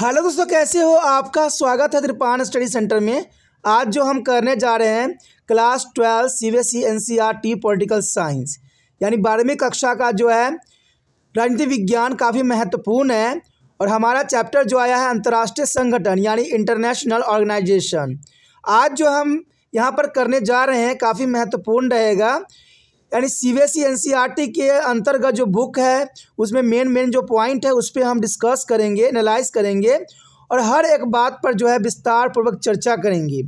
Hello दोस्तों कैसे हो आपका स्वागत है त्रिपान स्टडी सेंटर में आज जो हम करने जा रहे हैं class twelve C B S C e, N C R e T political science यानी बारहवीं कक्षा का जो है राजनीति विज्ञान काफ़ी महत्वपूर्ण है और हमारा चैप्टर जो आया है अंतर्राष्ट्रीय संगठन यानी इंटरनेशनल ऑर्गेनाइजेशन आज जो हम यहाँ पर करने जा रहे हैं काफ़ी महत्वपूर्ण रहेगा यानी C B S E N C R T के अंतर्गत जो बुक है उसमें मेन मेन जो पॉइंट है उस पर हम डिस्कस करेंगे एनालाइज करेंगे और हर एक बात पर जो है विस्तार पूर्वक चर्चा करेंगे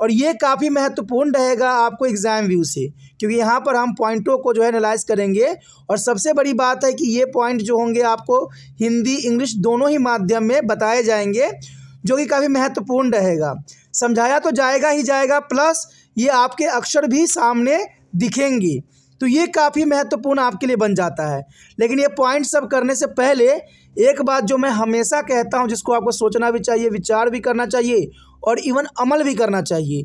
और ये काफ़ी महत्वपूर्ण रहेगा आपको एग्ज़ाम व्यू से क्योंकि यहाँ पर हम पॉइंटों को जो है एनालाइज करेंगे और सबसे बड़ी बात है कि ये पॉइंट जो होंगे आपको हिंदी इंग्लिश दोनों ही माध्यम में बताए जाएंगे जो कि काफ़ी महत्वपूर्ण रहेगा समझाया तो जाएगा ही जाएगा प्लस ये आपके अक्षर भी सामने दिखेंगी तो ये काफ़ी महत्वपूर्ण आपके लिए बन जाता है लेकिन ये पॉइंट सब करने से पहले एक बात जो मैं हमेशा कहता हूँ जिसको आपको सोचना भी चाहिए विचार भी करना चाहिए और इवन अमल भी करना चाहिए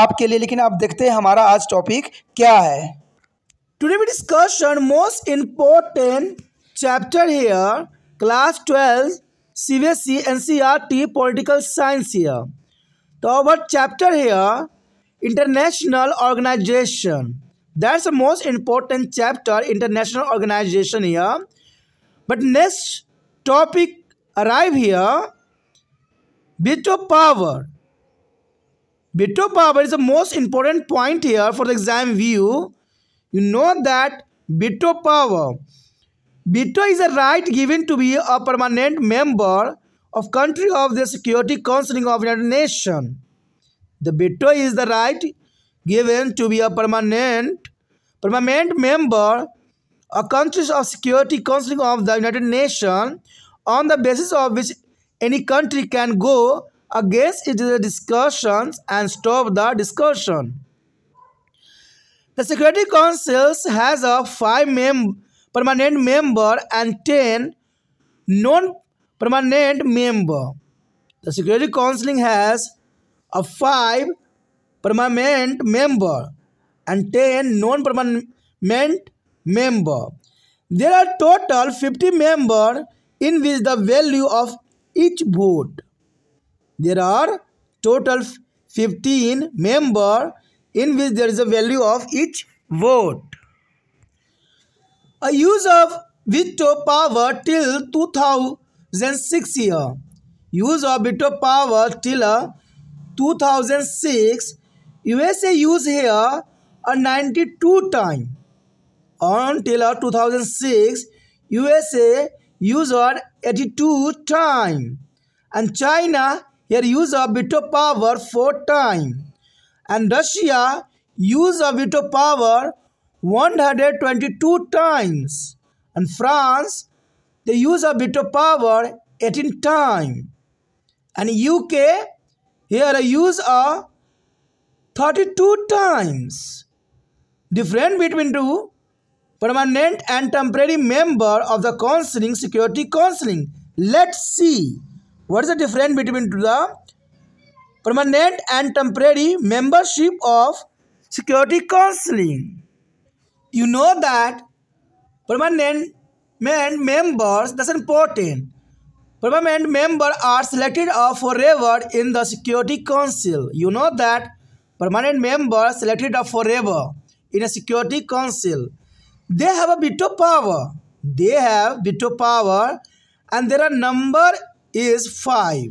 आप आपके लिए लेकिन आप देखते हैं हमारा आज टॉपिक क्या है today we discussion most important chapter here class twelve C B S C N C R T political science here तो our chapter here international organisation that's a most important chapter international organisation here but next topic arrive here bit of power Veto power is the most important point here for the exam view. You know that veto power. Veto is a right given to be a permanent member of country of the Security Council of United Nations. The veto is the right given to be a permanent permanent member a country of Security Council of the United Nations on the basis of which any country can go against a discussion and stop the discussion. The Security Council has a five mem permanent member and ten non-permanent member. The Security Council has a five permanent member and ten non-permanent member. There are total 50 member in which the value of each vote there are total 15 member in which there is a value of each vote. A use of veto power till 2006 year. Use of veto power till uh, 2006. USA use here a uh, 92 time. Until uh, 2006, USA used 82 time. And China here use of veto power four times, and Russia use of veto power 122 times and France they use of veto power 18 times, and UK here use a 32 times different between two permanent and temporary member of the counseling security counseling let's see what is the difference between the permanent and temporary membership of security counseling you know that permanent members that's important permanent members are selected forever in the security council you know that permanent members selected forever in a security council they have a veto power they have veto power and there are number is 5.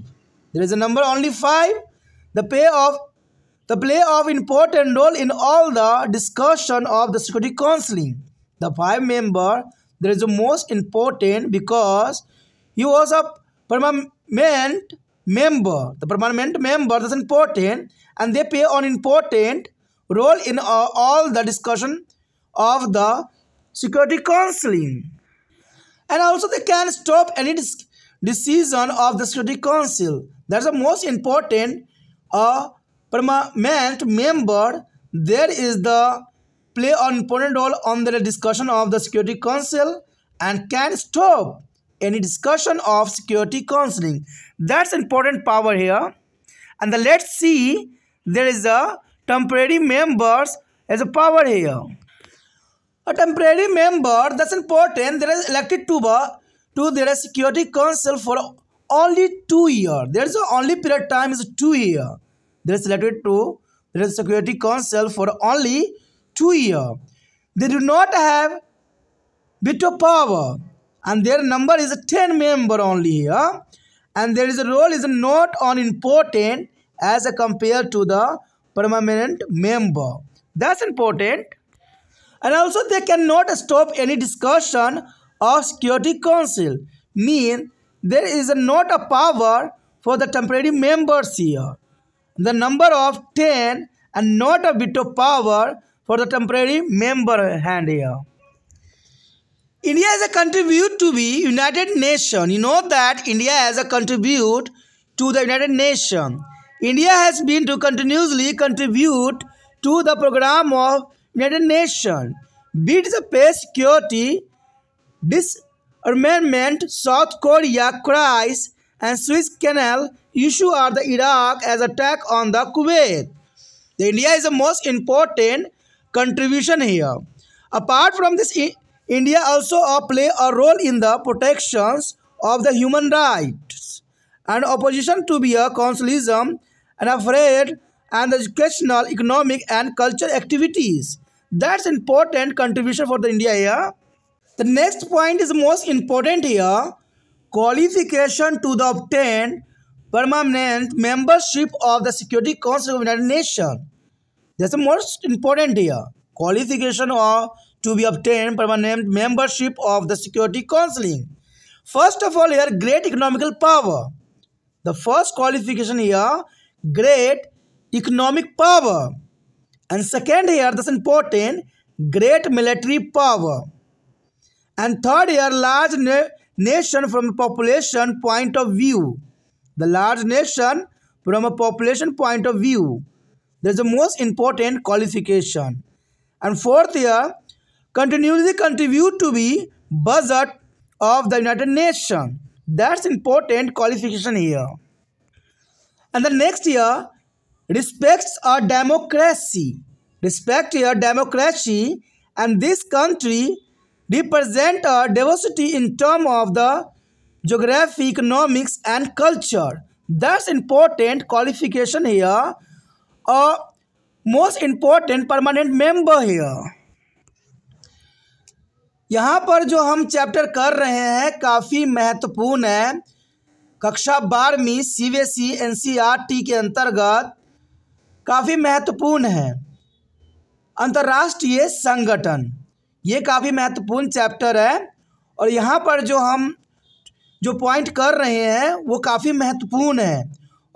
There is a number only 5. The play of the play of important role in all the discussion of the security counseling. The five member there is the most important because he was a permanent member. The permanent member is important and they play an important role in uh, all the discussion of the security counseling. And also they can stop any discussion decision of the study council. That's the most important uh, permanent member. There is the play an important role on the discussion of the security council and can stop any discussion of security counseling. That's important power here. And the, let's see, there is a temporary members as a power here. A temporary member, that's important, there is elected to be to the security council for only two years. there is only period time is two year are related to the security council for only two year they do not have veto power and their number is 10 member only here and there is a role is not unimportant as compared to the permanent member that's important and also they cannot stop any discussion of Security Council mean there is not a power for the temporary members here. The number of 10 and not a veto power for the temporary member hand here. India has a contribute to be United Nation. You know that India has a contribute to the United Nation. India has been to continuously contribute to the program of United Nation. Be it the peace, security, Disarmament, South Korea cries and Swiss Canal issue are the Iraq as attack on the Kuwait. The India is the most important contribution here. Apart from this, India also play a role in the protections of the human rights and opposition to be a consulism and afraid and educational, economic and cultural activities. That's important contribution for the India here. The next point is most important here. Qualification to the obtain permanent membership of the Security Council of United Nations. That's the most important here. Qualification or to be obtained permanent membership of the Security Council. First of all, here great economical power. The first qualification here, great economic power. And second here, that's important, great military power and third year, large na nation from a population point of view the large nation from a population point of view that's the most important qualification and fourth year, continuously contribute to be budget of the united nations that's important qualification here and the next year respects a democracy respect your democracy and this country represent a diversity in term of the geography economics and culture this important qualification है और most important permanent member है यहाँ पर जो हम chapter कर रहे हैं काफ़ी महत्वपूर्ण है कक्षा बारहवीं C B S E N C R T के अंतर्गत काफ़ी महत्वपूर्ण है अंतर्राष्ट्रीय संगठन ये काफ़ी महत्वपूर्ण चैप्टर है और यहाँ पर जो हम जो पॉइंट कर रहे हैं वो काफ़ी महत्वपूर्ण है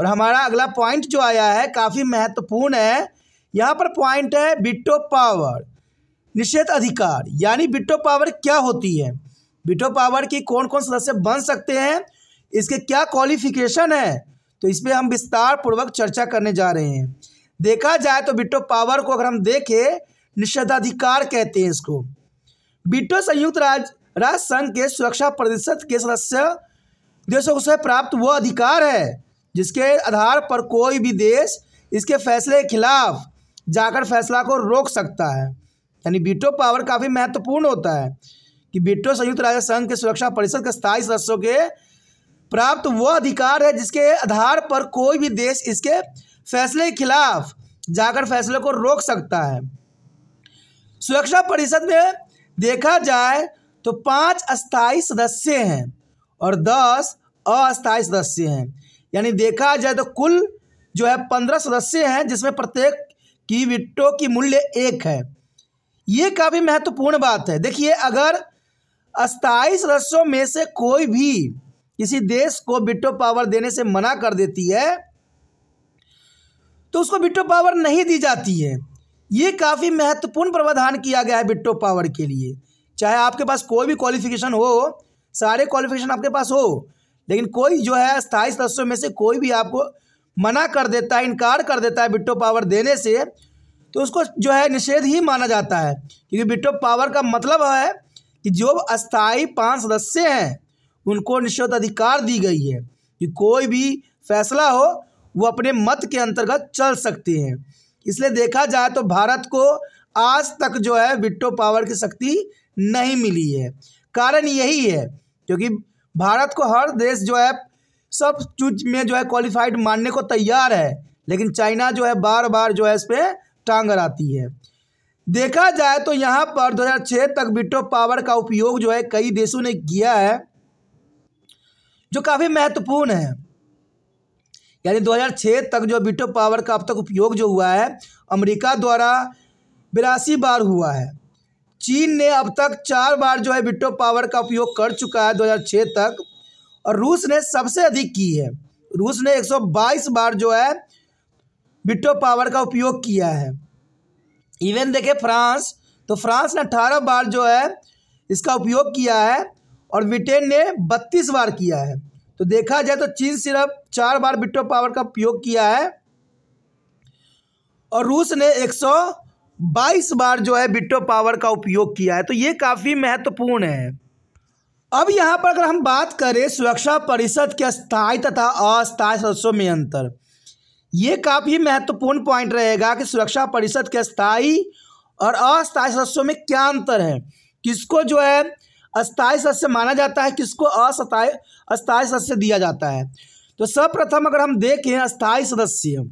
और हमारा अगला पॉइंट जो आया है काफ़ी महत्वपूर्ण है यहाँ पर पॉइंट है बिट्टो पावर निषेध अधिकार यानी बिट्टो पावर क्या होती है बिट्टो पावर की कौन कौन सदस्य बन सकते हैं इसके क्या क्वालिफिकेशन है तो इस पर हम विस्तार पूर्वक चर्चा करने जा रहे हैं देखा जाए तो बिट्टो पावर को अगर हम देखें निषेधाधिकार कहते हैं इसको बिटो संयुक्त राज्य राष्ट्र संघ के सुरक्षा परिषद के सदस्य देशों से प्राप्त वो अधिकार है जिसके आधार पर कोई भी देश इसके फैसले के खिलाफ जाकर फैसला को रोक सकता है यानी बीटो पावर काफ़ी महत्वपूर्ण होता है कि बीटो संयुक्त राज्य संघ के सुरक्षा परिषद के स्थायी सदस्यों के प्राप्त वो अधिकार है जिसके आधार पर कोई भी देश इसके फैसले के खिलाफ जाकर फैसले को रोक सकता है सुरक्षा परिषद में देखा जाए तो पाँच अस्थाई सदस्य हैं और दस अस्थाई सदस्य हैं यानी देखा जाए तो कुल जो है पंद्रह सदस्य हैं जिसमें प्रत्येक की विट्टो की मूल्य एक है ये काफ़ी महत्वपूर्ण बात है देखिए अगर अस्थाई सदस्यों में से कोई भी किसी देश को बिट्टो पावर देने से मना कर देती है तो उसको बिट्टो पावर नहीं दी जाती है ये काफ़ी महत्वपूर्ण प्रावधान किया गया है बिट्टो पावर के लिए चाहे आपके पास कोई भी क्वालिफिकेशन हो सारे क्वालिफिकेशन आपके पास हो लेकिन कोई जो है स्थायी सदस्यों में से कोई भी आपको मना कर देता है इनकार कर देता है बिट्टो पावर देने से तो उसको जो है निषेध ही माना जाता है क्योंकि बिट्टो पावर का मतलब है कि जो अस्थाई पांच सदस्य हैं उनको निश्चित अधिकार दी गई है कि कोई भी फैसला हो वो अपने मत के अंतर्गत चल सकते हैं इसलिए देखा जाए तो भारत को आज तक जो है विट्टो पावर की शक्ति नहीं मिली है कारण यही है क्योंकि भारत को हर देश जो है सब चीज में जो है क्वालिफाइड मानने को तैयार है लेकिन चाइना जो है बार बार जो है इस पर टांग आती है देखा जाए तो यहाँ पर 2006 तक बिट्टो पावर का उपयोग जो है कई देशों ने किया है जो काफ़ी महत्वपूर्ण है यानी 2006 तक जो बीटो पावर का अब तक उपयोग जो हुआ है अमेरिका द्वारा बिरासी बार हुआ है चीन ने अब तक चार बार जो है बिटो पावर का उपयोग कर चुका है 2006 तक और रूस ने सबसे अधिक की है रूस ने 122 बार जो है बिटो पावर का उपयोग किया है इवन देखे फ्रांस तो फ्रांस ने अठारह बार जो है इसका उपयोग किया है और ब्रिटेन ने बत्तीस बार किया है तो देखा जाए तो चीन सिर्फ चार बार बिट्टो पावर का उपयोग किया है और रूस ने 122 बार जो है बिट्टो पावर का उपयोग किया है तो ये काफ़ी महत्वपूर्ण है अब यहाँ पर अगर हम बात करें सुरक्षा परिषद के स्थायी तथा अस्थायी सदस्यों में अंतर ये काफ़ी महत्वपूर्ण पॉइंट रहेगा कि सुरक्षा परिषद के स्थायी और अस्थायी सदस्यों में क्या अंतर है किसको जो है अस्थायी सदस्य माना जाता है किसको असताय अस्थायी सदस्य दिया जाता है तो सर्वप्रथम अगर हम देखें अस्थायी सदस्य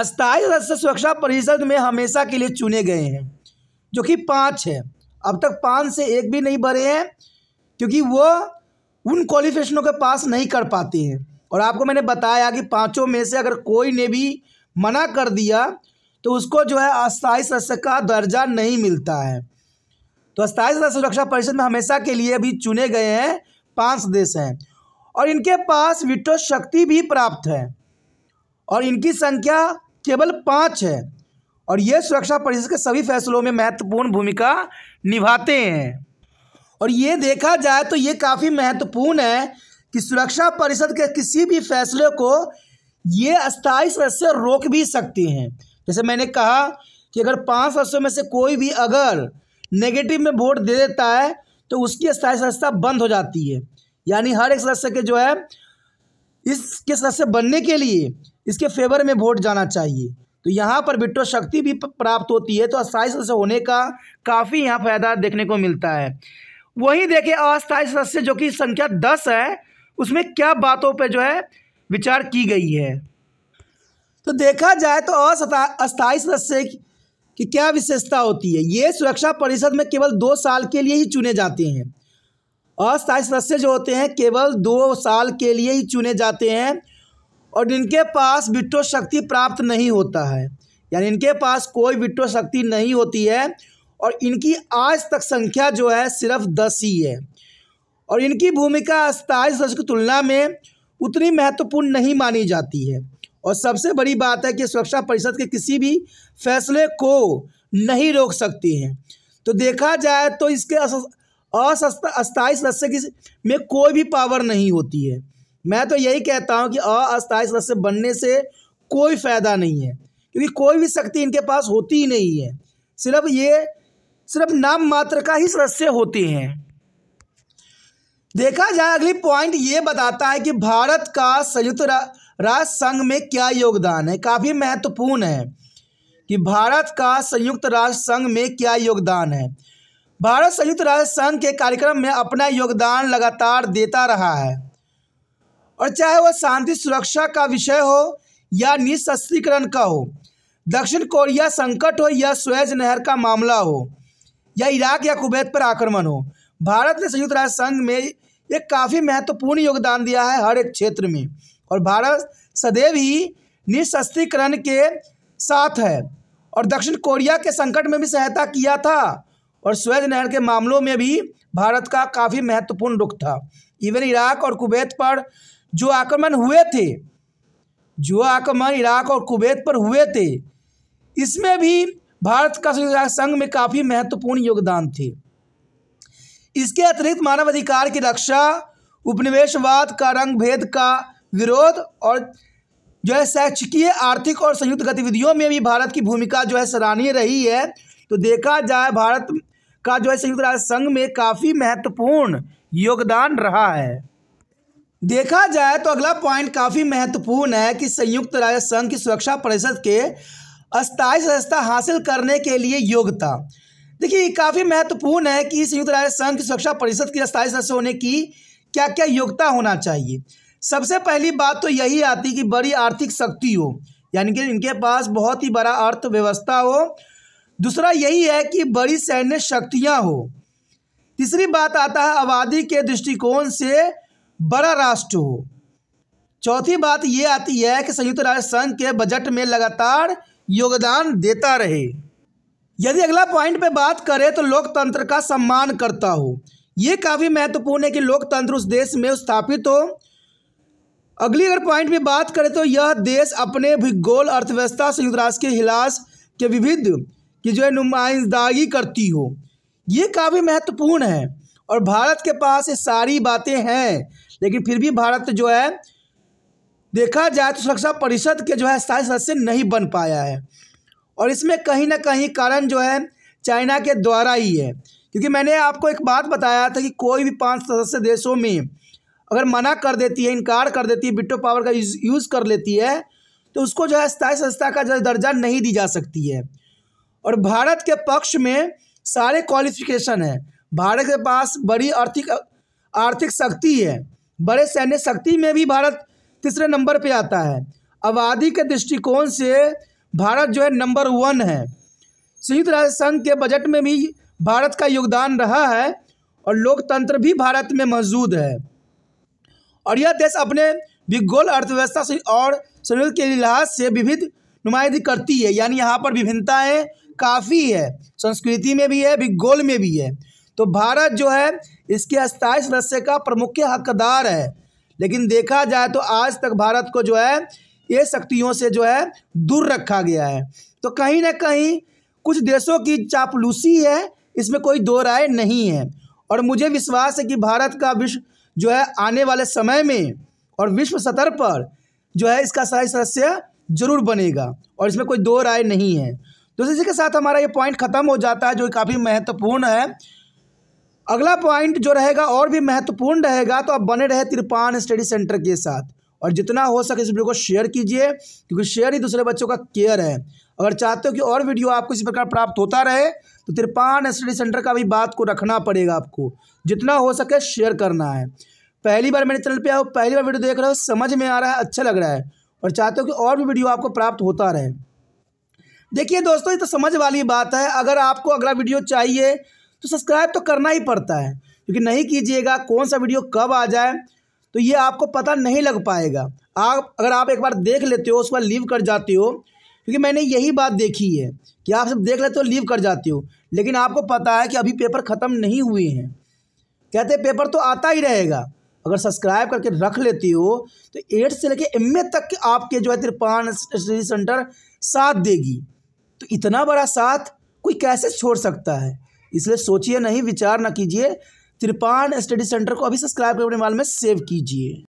अस्थायी सदस्य सुरक्षा परिषद में हमेशा के लिए चुने गए हैं जो कि पाँच है अब तक पाँच से एक भी नहीं भरे हैं क्योंकि वो उन क्वालिफिकेशनों के पास नहीं कर पाते हैं और आपको मैंने बताया कि पाँचों में से अगर कोई ने भी मना कर दिया तो उसको जो है अस्थायी सदस्य का दर्जा नहीं मिलता है तो स्थायी सदस्य सुरक्षा परिषद में हमेशा के लिए अभी चुने गए हैं पांच देश हैं और इनके पास विटो शक्ति भी प्राप्त है और इनकी संख्या केवल पाँच है और ये सुरक्षा परिषद के सभी फैसलों में महत्वपूर्ण भूमिका निभाते हैं और ये देखा जाए तो ये काफ़ी महत्वपूर्ण है कि सुरक्षा परिषद के किसी भी फैसले को ये अस्थायी सदस्य रोक भी सकती हैं जैसे मैंने कहा कि अगर पांच सदस्यों में से कोई भी अगर नेगेटिव में वोट दे देता है तो उसकी स्थायी सदस्यता बंद हो जाती है यानी हर एक सदस्य के जो है इसके सदस्य बनने के लिए इसके फेवर में वोट जाना चाहिए तो यहाँ पर बिट्टो शक्ति भी प्राप्त होती है तो अस्थायी सदस्य होने का काफ़ी यहाँ फायदा देखने को मिलता है वहीं देखें अस्थायी सदस्य जो कि संख्या दस है उसमें क्या बातों पर जो है विचार की गई है तो देखा जाए तो अस्थायी सदस्य कि क्या विशेषता होती है ये सुरक्षा परिषद में केवल दो साल के लिए ही चुने जाते हैं अस्थायी सदस्य जो होते हैं केवल दो साल के लिए ही चुने जाते हैं और इनके पास विट्टो शक्ति प्राप्त नहीं होता है यानी इनके पास कोई विट्टो शक्ति नहीं होती है और इनकी आज तक संख्या जो है सिर्फ दस ही है और इनकी भूमिका अस्थायी सदस्य की तुलना में उतनी महत्वपूर्ण नहीं मानी जाती है और सबसे बड़ी बात है कि सुरक्षा परिषद के किसी भी फैसले को नहीं रोक सकती हैं तो देखा जाए तो इसके अस्थायी सदस्य की में कोई भी पावर नहीं होती है मैं तो यही कहता हूँ कि अस्थायी सदस्य बनने से कोई फ़ायदा नहीं है क्योंकि कोई भी शक्ति इनके पास होती ही नहीं है सिर्फ ये सिर्फ नाम मात्र का ही सदस्य होते हैं देखा जाए अगली पॉइंट ये बताता है कि भारत का संयुक्त राष्ट्र संघ में क्या योगदान है काफ़ी महत्वपूर्ण है कि भारत का संयुक्त राष्ट्र संघ में क्या योगदान है भारत संयुक्त राष्ट्र संघ के कार्यक्रम में अपना योगदान लगातार देता रहा है और चाहे वह शांति सुरक्षा का विषय हो या निशस्त्रीकरण का हो दक्षिण कोरिया संकट हो या स्वेज नहर का मामला हो या इराक या कुवैत पर आक्रमण हो भारत ने संयुक्त राष्ट्र संघ में एक काफ़ी महत्वपूर्ण योगदान दिया है हर एक क्षेत्र में और भारत सदैव ही निशस्त्रीकरण के साथ है और दक्षिण कोरिया के संकट में भी सहायता किया था और स्वेज नहर के मामलों में भी भारत का काफ़ी महत्वपूर्ण रुख था इवन इराक और कुवैत पर जो आक्रमण हुए थे जो आक्रमण इराक और कुवैत पर हुए थे इसमें भी भारत का संघ में काफ़ी महत्वपूर्ण योगदान थे इसके अतिरिक्त मानव अधिकार की रक्षा उपनिवेशवाद का रंग भेद का विरोध और जो है शैक्षिकीय आर्थिक और संयुक्त गतिविधियों में भी भारत की भूमिका जो है सराहनीय रही है तो देखा जाए भारत का जो है संयुक्त राष्ट्र संघ में काफ़ी महत्वपूर्ण योगदान रहा है देखा जाए तो अगला पॉइंट काफ़ी महत्वपूर्ण है कि संयुक्त राष्ट्र संघ की सुरक्षा परिषद के अस्थायी सदस्यता हासिल करने के लिए योग्यता देखिए काफ़ी महत्वपूर्ण है कि संयुक्त राष्ट्र संघ की सुरक्षा परिषद की अस्थायी सदस्य होने की क्या क्या योग्यता होना चाहिए सबसे पहली बात तो यही आती कि बड़ी आर्थिक शक्ति हो यानी कि इनके पास बहुत ही बड़ा अर्थव्यवस्था हो दूसरा यही है कि बड़ी सैन्य शक्तियाँ हो तीसरी बात आता है आबादी के दृष्टिकोण से बड़ा राष्ट्र हो चौथी बात ये आती है कि संयुक्त राष्ट्र संघ के बजट में लगातार योगदान देता रहे यदि अगला पॉइंट पे बात करें तो लोकतंत्र का सम्मान करता हो ये काफ़ी महत्वपूर्ण है कि लोकतंत्र उस देश में स्थापित हो अगली अगर पॉइंट में बात करें तो यह देश अपने भूगोल अर्थव्यवस्था संयुक्त राष्ट्र के हिलास के विविध की जो है नुमाइंदगी करती हो ये काफ़ी महत्वपूर्ण है और भारत के पास ये सारी बातें हैं लेकिन फिर भी भारत जो है देखा जाए तो सुरक्षा परिषद के जो है स्थायी सदस्य नहीं बन पाया है और इसमें कहीं ना कहीं कारण जो है चाइना के द्वारा ही है क्योंकि मैंने आपको एक बात बताया था कि कोई भी पांच सदस्य देशों में अगर मना कर देती है इनकार कर देती है बिट्टो पावर का यूज़ कर लेती है तो उसको जो है स्थायी संस्था का जो दर्जा नहीं दी जा सकती है और भारत के पक्ष में सारे क्वालिफिकेशन है भारत के पास बड़ी आर्थिक आर्थिक शक्ति है बड़े सैन्य शक्ति में भी भारत तीसरे नंबर पे आता है आबादी के दृष्टिकोण से भारत जो है नंबर वन है संयुक्त राष्ट्र संघ के बजट में भी भारत का योगदान रहा है और लोकतंत्र भी भारत में मौजूद है और यह देश अपने भूगोल अर्थव्यवस्था से और शरीर के लिहाज से विविध नुमाइंद करती है यानी यहाँ पर विभिन्नताएँ काफ़ी है संस्कृति में भी है भूगोल में भी है तो भारत जो है इसके अस्थायी सदस्य का प्रमुख हकदार है लेकिन देखा जाए तो आज तक भारत को जो है ये शक्तियों से जो है दूर रखा गया है तो कहीं ना कहीं कुछ देशों की चापलूसी है इसमें कोई दो राय नहीं है और मुझे विश्वास है कि भारत का विश्व जो है आने वाले समय में और विश्व स्तर पर जो है इसका सही सदस्य जरूर बनेगा और इसमें कोई दो राय नहीं है तो इसी के साथ हमारा ये पॉइंट खत्म हो जाता है जो काफ़ी महत्वपूर्ण है अगला पॉइंट जो रहेगा और भी महत्वपूर्ण रहेगा तो आप बने रहे तिरपान स्टडी सेंटर के साथ और जितना हो सके इस वीडियो को शेयर कीजिए क्योंकि शेयर ही दूसरे बच्चों का केयर है अगर चाहते हो कि और वीडियो आपको इसी प्रकार प्राप्त होता रहे तो तिरपान स्टडी सेंटर का भी बात को रखना पड़ेगा आपको जितना हो सके शेयर करना है पहली बार मेरे चैनल पे आओ पहली बार वीडियो देख रहे हो समझ में आ रहा है अच्छा लग रहा है और चाहते हो कि और भी वीडियो आपको प्राप्त होता रहे देखिए दोस्तों ये तो समझ वाली बात है अगर आपको अगला वीडियो चाहिए तो सब्सक्राइब तो करना ही पड़ता है क्योंकि नहीं कीजिएगा कौन सा वीडियो कब आ जाए तो ये आपको पता नहीं लग पाएगा आप अगर आप एक बार देख लेते हो उस पर लीव कर जाते हो क्योंकि मैंने यही बात देखी है कि आप सब देख लेते हो लीव कर जाते हो लेकिन आपको पता है कि अभी पेपर ख़त्म नहीं हुए हैं कहते पेपर तो आता ही रहेगा अगर सब्सक्राइब करके रख लेते हो तो एट्थ से लेके एम तक के आपके जो है तिरपान स्टडी सेंटर साथ देगी तो इतना बड़ा साथ कोई कैसे छोड़ सकता है इसलिए सोचिए नहीं विचार ना कीजिए तिरपान स्टडी सेंटर को अभी सब्सक्राइब करने वाले में सेव कीजिए